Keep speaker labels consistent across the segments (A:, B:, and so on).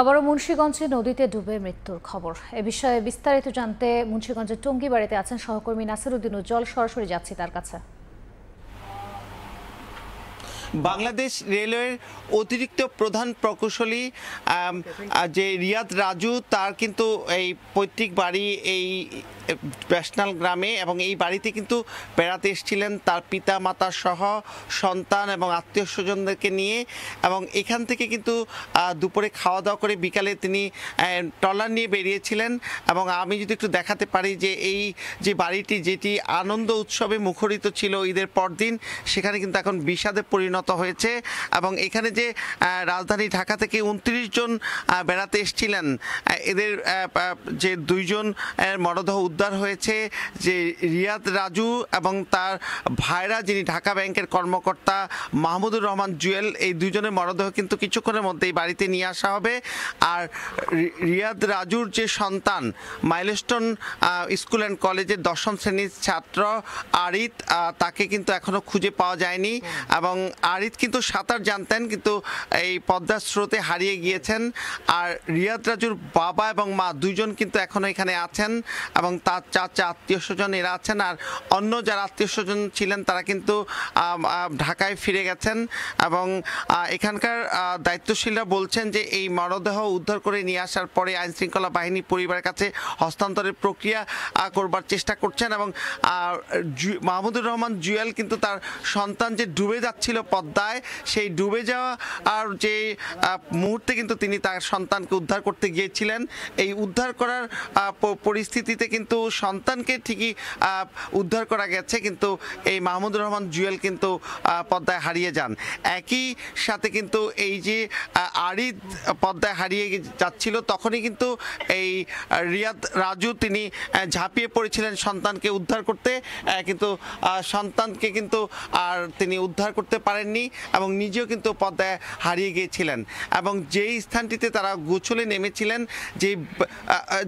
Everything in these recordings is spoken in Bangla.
A: আবারও মুন্সীগঞ্জে নদীতে ডুবে মৃত্যুর খবর এ বিষয়ে বিস্তারিত জানতে মুন্সীগঞ্জের টঙ্গিবাড়িতে আছেন সহকর্মী ও জল সরাসরি যাচ্ছি তার কাছে
B: বাংলাদেশ রেলওয়ের অতিরিক্ত প্রধান প্রকৌশলী যে রিয়াদ রাজু তার কিন্তু এই পৈতৃক বাড়ি এই ন্যাশনাল গ্রামে এবং এই বাড়িতে কিন্তু বেড়াতে এসেছিলেন তার পিতা মাতা সহ সন্তান এবং আত্মীয় স্বজনদেরকে নিয়ে এবং এখান থেকে কিন্তু দুপুরে খাওয়া দাওয়া করে বিকালে তিনি ট্রলার নিয়ে বেরিয়েছিলেন এবং আমি যদি একটু দেখাতে পারি যে এই যে বাড়িটি যেটি আনন্দ উৎসবে মুখরিত ছিল ঈদের পরদিন সেখানে কিন্তু এখন বিষাদে পরিণত পরিণত হয়েছে এবং এখানে যে রাজধানী ঢাকা থেকে উনত্রিশ জন বেড়াতে এসেছিলেন এদের যে দুইজন মরদেহ উদ্ধার হয়েছে যে রিয়াদ রাজু এবং তার ভাইরা যিনি ঢাকা ব্যাংকের কর্মকর্তা মাহমুদুর রহমান জুয়েল এই দুজনের মরদেহ কিন্তু কিছুক্ষণের মধ্যেই বাড়িতে নিয়ে আসা হবে আর রিয়াদ রাজুর যে সন্তান মাইলস্টোন স্কুল অ্যান্ড কলেজের দশম শ্রেণীর ছাত্র আরিত তাকে কিন্তু এখনও খুঁজে পাওয়া যায়নি এবং আরিত কিন্তু সাঁতার জানতেন কিন্তু এই পদ্মার স্রোতে হারিয়ে গিয়েছেন আর রিয়াদ রাজুর বাবা এবং মা দুইজন কিন্তু এখনও এখানে আছেন এবং তার চাচা আত্মীয় স্বজন এরা আছেন আর অন্য যারা আত্মীয় স্বজন ছিলেন তারা কিন্তু ঢাকায় ফিরে গেছেন এবং এখানকার দায়িত্বশীলরা বলছেন যে এই মরদেহ উদ্ধার করে নিয়ে আসার পরে আইনশৃঙ্খলা বাহিনী পরিবারের কাছে হস্তান্তরের প্রক্রিয়া করবার চেষ্টা করছেন এবং মাহমুদুর রহমান জুয়েল কিন্তু তার সন্তান যে ডুবে যাচ্ছিল পদ্মায় সেই ডুবে যাওয়া আর যে মুহূর্তে কিন্তু তিনি তার সন্তানকে উদ্ধার করতে গিয়েছিলেন এই উদ্ধার করার পরিস্থিতিতে কিন্তু সন্তানকে ঠিকই উদ্ধার করা গেছে কিন্তু এই মাহমুদুর রহমান জুয়েল কিন্তু পদ্মায় হারিয়ে যান একই সাথে কিন্তু এই যে আরিদ পদ্মায় হারিয়ে যাচ্ছিল তখনই কিন্তু এই রিয়াদ রাজু তিনি ঝাঁপিয়ে পড়েছিলেন সন্তানকে উদ্ধার করতে কিন্তু সন্তানকে কিন্তু আর তিনি উদ্ধার করতে পারেন পারেননি এবং নিজেও কিন্তু পদ্মায় হারিয়ে গিয়েছিলেন এবং যেই স্থানটিতে তারা গোছলে নেমেছিলেন যে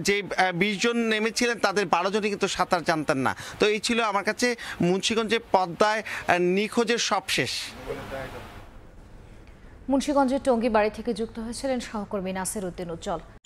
B: যে বিশজন নেমেছিলেন তাদের বারোজনই কিন্তু সাঁতার জানতেন না তো এই ছিল আমার কাছে মুন্সীগঞ্জে পদ্মায় নিখোঁজের সবশেষ
A: মুন্সীগঞ্জের টঙ্গি বাড়ি থেকে যুক্ত হয়েছিলেন সহকর্মী নাসির উদ্দিন উজ্জ্বল